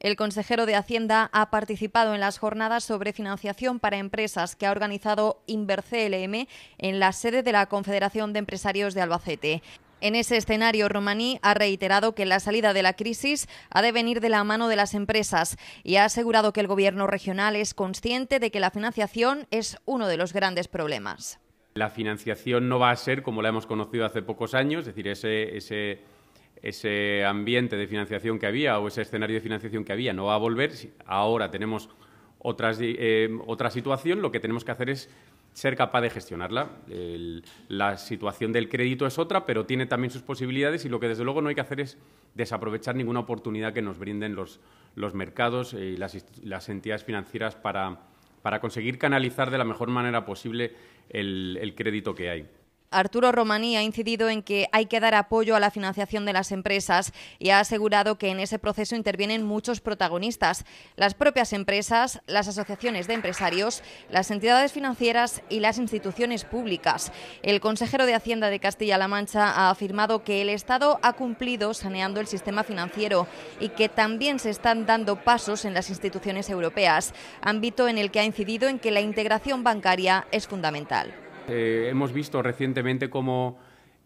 El consejero de Hacienda ha participado en las jornadas sobre financiación para empresas que ha organizado InverCLM en la sede de la Confederación de Empresarios de Albacete. En ese escenario, Romaní ha reiterado que la salida de la crisis ha de venir de la mano de las empresas y ha asegurado que el Gobierno regional es consciente de que la financiación es uno de los grandes problemas. La financiación no va a ser como la hemos conocido hace pocos años, es decir, ese, ese ese ambiente de financiación que había o ese escenario de financiación que había no va a volver. Ahora tenemos eh, otra situación, lo que tenemos que hacer es ser capaz de gestionarla. la situación del crédito es otra, pero tiene también sus posibilidades y lo que desde luego no hay que hacer es desaprovechar ninguna oportunidad que nos brinden los, mercados y las, entidades financieras para, conseguir canalizar de la mejor manera posible el crédito que hay. Arturo Romaní ha incidido en que hay que dar apoyo a la financiación de las empresas y ha asegurado que en ese proceso intervienen muchos protagonistas, las propias empresas, las asociaciones de empresarios, las entidades financieras y las instituciones públicas. El consejero de Hacienda de Castilla-La Mancha ha afirmado que el Estado ha cumplido saneando el sistema financiero y que también se están dando pasos en las instituciones europeas, ámbito en el que ha incidido en que la integración bancaria es fundamental. Eh, hemos visto recientemente cómo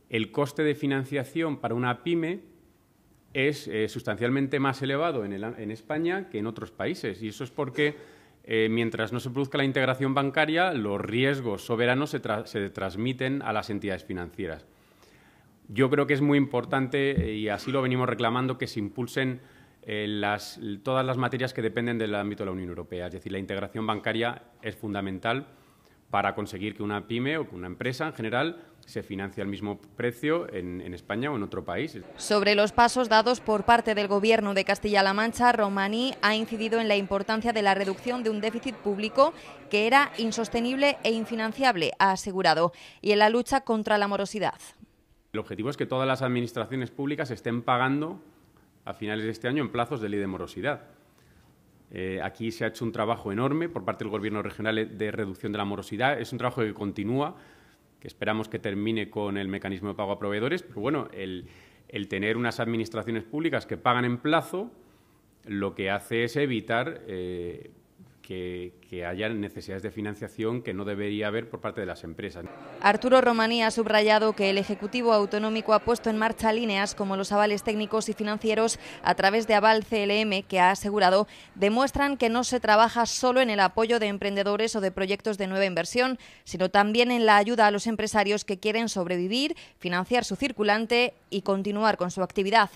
el coste de financiación para una pyme es eh, sustancialmente más elevado en, España que en otros países. Y eso es porque eh, mientras no se produzca la integración bancaria, los riesgos soberanos se, transmiten a las entidades financieras. Yo creo que es muy importante, y así lo venimos reclamando, que se impulsen todas las materias que dependen del ámbito de la Unión Europea. Es decir, la integración bancaria es fundamental para conseguir que una pyme o que una empresa en general se financie al mismo precio en, en, España o en otro país. Sobre los pasos dados por parte del Gobierno de Castilla-La Mancha, Romaní ha incidido en la importancia de la reducción de un déficit público que era insostenible e infinanciable, ha asegurado, y en la lucha contra la morosidad. El objetivo es que todas las administraciones públicas estén pagando a finales de este año en plazos de ley de morosidad. Eh, aquí se ha hecho un trabajo enorme por parte del Gobierno regional de reducción de la morosidad. Es un trabajo que continúa, que esperamos que termine con el mecanismo de pago a proveedores, pero bueno, el, tener unas administraciones públicas que pagan en plazo lo que hace es evitar eh, que, que, hayan necesidades de financiación que no debería haber por parte de las empresas. Arturo Romaní ha subrayado que el Ejecutivo Autonómico ha puesto en marcha líneas como los avales técnicos y financieros a través de Aval CLM, que ha asegurado demuestran que no se trabaja solo en el apoyo de emprendedores o de proyectos de nueva inversión, sino también en la ayuda a los empresarios que quieren sobrevivir, financiar su circulante y continuar con su actividad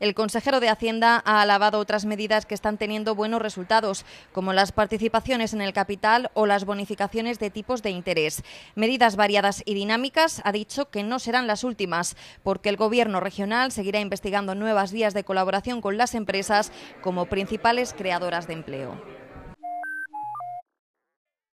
el consejero de Hacienda ha alabado otras medidas que están teniendo buenos resultados, como las participaciones en el capital o las bonificaciones de tipos de interés. Medidas variadas y dinámicas, ha dicho que no serán las últimas, porque el Gobierno regional seguirá investigando nuevas vías de colaboración con las empresas como principales creadoras de empleo.